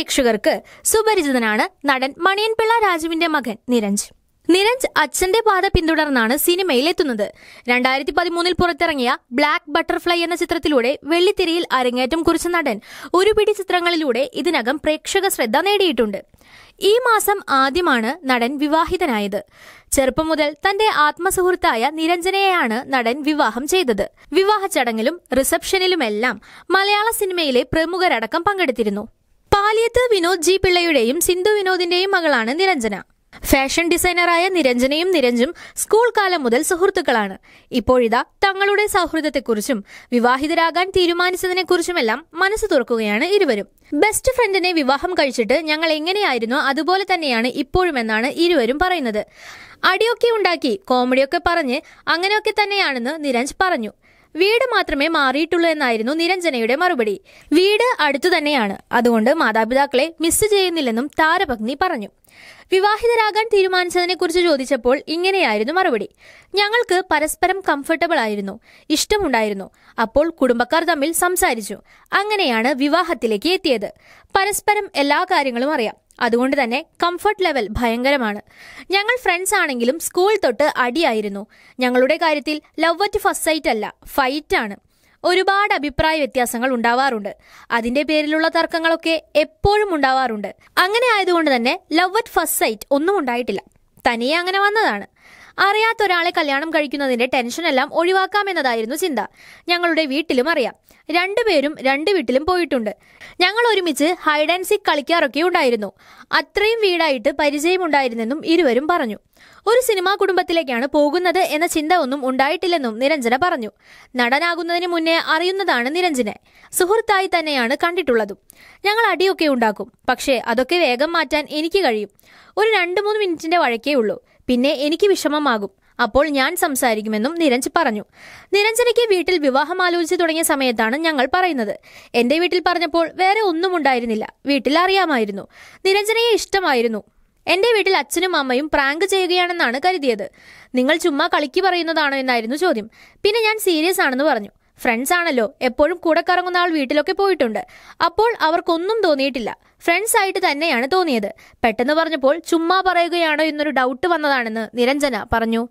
പ്രേക്ഷകർക്ക് സുപരിചിതനാണ് നടൻ മണിയൻപിള്ള രാജുവിന്റെ മകൻ നിരഞ്ജ് നിരഞ്ജ് അച്ഛന്റെ പാത പിന്തുടർന്നാണ് സിനിമയിൽ എത്തുന്നത് രണ്ടായിരത്തി പതിമൂന്നിൽ പുറത്തിറങ്ങിയ ബ്ലാക്ക് ബട്ടർഫ്ലൈ എന്ന ചിത്രത്തിലൂടെ വെള്ളിത്തിരയിൽ അരങ്ങേറ്റം കുറിച്ച നടൻ ഒരു പിടി ചിത്രങ്ങളിലൂടെ ഇതിനകം പ്രേക്ഷക ശ്രദ്ധ നേടിയിട്ടുണ്ട് ഈ മാസം ആദ്യമാണ് നടൻ വിവാഹിതനായത് ചെറുപ്പം മുതൽ തന്റെ ആത്മസുഹൃത്തായ നിരഞ്ജനയെയാണ് നടൻ വിവാഹം ചെയ്തത് വിവാഹ ചടങ്ങിലും റിസപ്ഷനിലുമെല്ലാം മലയാള സിനിമയിലെ പ്രമുഖരടക്കം പങ്കെടുത്തിരുന്നു ബാല്യത്ത് വിനോദ് ജി പിള്ളയുടെയും സിന്ധു വിനോദിന്റെയും മകളാണ് നിരഞ്ജന ഫാഷൻ ഡിസൈനറായ നിരഞ്ജനയും നിരഞ്ജും സ്കൂൾ കാലം മുതൽ സുഹൃത്തുക്കളാണ് ഇപ്പോഴിതാ തങ്ങളുടെ സൗഹൃദത്തെക്കുറിച്ചും വിവാഹിതരാകാൻ തീരുമാനിച്ചതിനെക്കുറിച്ചുമെല്ലാം മനസ്സ് തുറക്കുകയാണ് ഇരുവരും ബെസ്റ്റ് ഫ്രണ്ടിനെ വിവാഹം കഴിച്ചിട്ട് ഞങ്ങൾ എങ്ങനെയായിരുന്നു അതുപോലെ തന്നെയാണ് ഇപ്പോഴുമെന്നാണ് ഇരുവരും പറയുന്നത് അടിയൊക്കെ ഉണ്ടാക്കി കോമഡിയൊക്കെ പറഞ്ഞ് അങ്ങനെയൊക്കെ തന്നെയാണെന്ന് നിരഞ്ജ് പറഞ്ഞു വീട് മാത്രമേ മാറിയിട്ടുള്ളൂ എന്നായിരുന്നു നിരഞ്ജനയുടെ മറുപടി വീട് അടുത്തു തന്നെയാണ് അതുകൊണ്ട് മാതാപിതാക്കളെ മിസ് ചെയ്യുന്നില്ലെന്നും താരപത്നി പറഞ്ഞു വിവാഹിതരാകാൻ തീരുമാനിച്ചതിനെ കുറിച്ച് ചോദിച്ചപ്പോൾ ഇങ്ങനെയായിരുന്നു മറുപടി ഞങ്ങൾക്ക് പരസ്പരം കംഫർട്ടബിൾ ആയിരുന്നു ഇഷ്ടമുണ്ടായിരുന്നു അപ്പോൾ കുടുംബക്കാർ തമ്മിൽ സംസാരിച്ചു അങ്ങനെയാണ് വിവാഹത്തിലേക്ക് എത്തിയത് പരസ്പരം എല്ലാ കാര്യങ്ങളും അറിയാം അതുകൊണ്ട് തന്നെ കംഫർട്ട് ലെവൽ ഭയങ്കരമാണ് ഞങ്ങൾ ഫ്രണ്ട്സ് ആണെങ്കിലും സ്കൂൾ തൊട്ട് അടിയായിരുന്നു ഞങ്ങളുടെ കാര്യത്തിൽ ലവ് അറ്റ് ഫസ്റ്റ് സൈറ്റ് അല്ല ഫൈറ്റ് ആണ് ഒരുപാട് അഭിപ്രായ വ്യത്യാസങ്ങൾ ഉണ്ടാവാറുണ്ട് അതിന്റെ പേരിലുള്ള തർക്കങ്ങളൊക്കെ എപ്പോഴും ഉണ്ടാവാറുണ്ട് അങ്ങനെ ആയതുകൊണ്ട് തന്നെ ലവ് അറ്റ് ഫസ്റ്റ് സൈറ്റ് ഒന്നും ഉണ്ടായിട്ടില്ല തനിയെ അങ്ങനെ വന്നതാണ് അറിയാത്ത ഒരാളെ കല്യാണം കഴിക്കുന്നതിന്റെ ടെൻഷനെല്ലാം ഒഴിവാക്കാമെന്നതായിരുന്നു ചിന്ത ഞങ്ങളുടെ വീട്ടിലും അറിയാം രണ്ടുപേരും രണ്ട് വീട്ടിലും പോയിട്ടുണ്ട് ഞങ്ങൾ ഒരുമിച്ച് ഹൈഡ് ആൻഡ് സിക് കളിക്കാറൊക്കെ ഉണ്ടായിരുന്നു അത്രയും വീടായിട്ട് പരിചയമുണ്ടായിരുന്നെന്നും ഇരുവരും പറഞ്ഞു ഒരു സിനിമാ കുടുംബത്തിലേക്കാണ് പോകുന്നത് എന്ന ചിന്ത ഒന്നും ഉണ്ടായിട്ടില്ലെന്നും നിരഞ്ജന പറഞ്ഞു നടനാകുന്നതിന് മുന്നേ അറിയുന്നതാണ് നിരഞ്ജനെ സുഹൃത്തായി തന്നെയാണ് കണ്ടിട്ടുള്ളതും ഞങ്ങൾ അടിയൊക്കെ ഉണ്ടാക്കും പക്ഷേ അതൊക്കെ വേഗം മാറ്റാൻ എനിക്ക് കഴിയും ഒരു രണ്ട് മൂന്ന് മിനിറ്റിന്റെ വഴക്കേ ഉള്ളൂ പിന്നെ എനിക്ക് വിഷമമാകും അപ്പോൾ ഞാൻ സംസാരിക്കുമെന്നും നിരഞ്ജ് പറഞ്ഞു നിരഞ്ജനയ്ക്ക് വീട്ടിൽ വിവാഹം ആലോചിച്ചു തുടങ്ങിയ സമയത്താണ് ഞങ്ങൾ പറയുന്നത് എന്റെ വീട്ടിൽ പറഞ്ഞപ്പോൾ വേറെ ഒന്നും ഉണ്ടായിരുന്നില്ല വീട്ടിൽ അറിയാമായിരുന്നു നിരഞ്ജനയെ ഇഷ്ടമായിരുന്നു എന്റെ വീട്ടിൽ അച്ഛനും അമ്മയും പ്രാങ്ക് ചെയ്യുകയാണെന്നാണ് കരുതിയത് നിങ്ങൾ ചുമ്മാ കളിക്ക് പറയുന്നതാണോ എന്നായിരുന്നു ചോദ്യം പിന്നെ ഞാൻ സീരിയസ് ആണെന്ന് പറഞ്ഞു ഫ്രണ്ട്സ് ആണല്ലോ എപ്പോഴും കൂടെ കറങ്ങുന്ന ആൾ വീട്ടിലൊക്കെ പോയിട്ടുണ്ട് അപ്പോൾ അവർക്കൊന്നും തോന്നിയിട്ടില്ല ഫ്രണ്ട്സ് ആയിട്ട് തന്നെയാണ് തോന്നിയത് പെട്ടെന്ന് പറഞ്ഞപ്പോൾ ചുമ്മാ പറയുകയാണോ എന്നൊരു ഡൗട്ട് വന്നതാണെന്ന് നിരഞ്ജന പറഞ്ഞു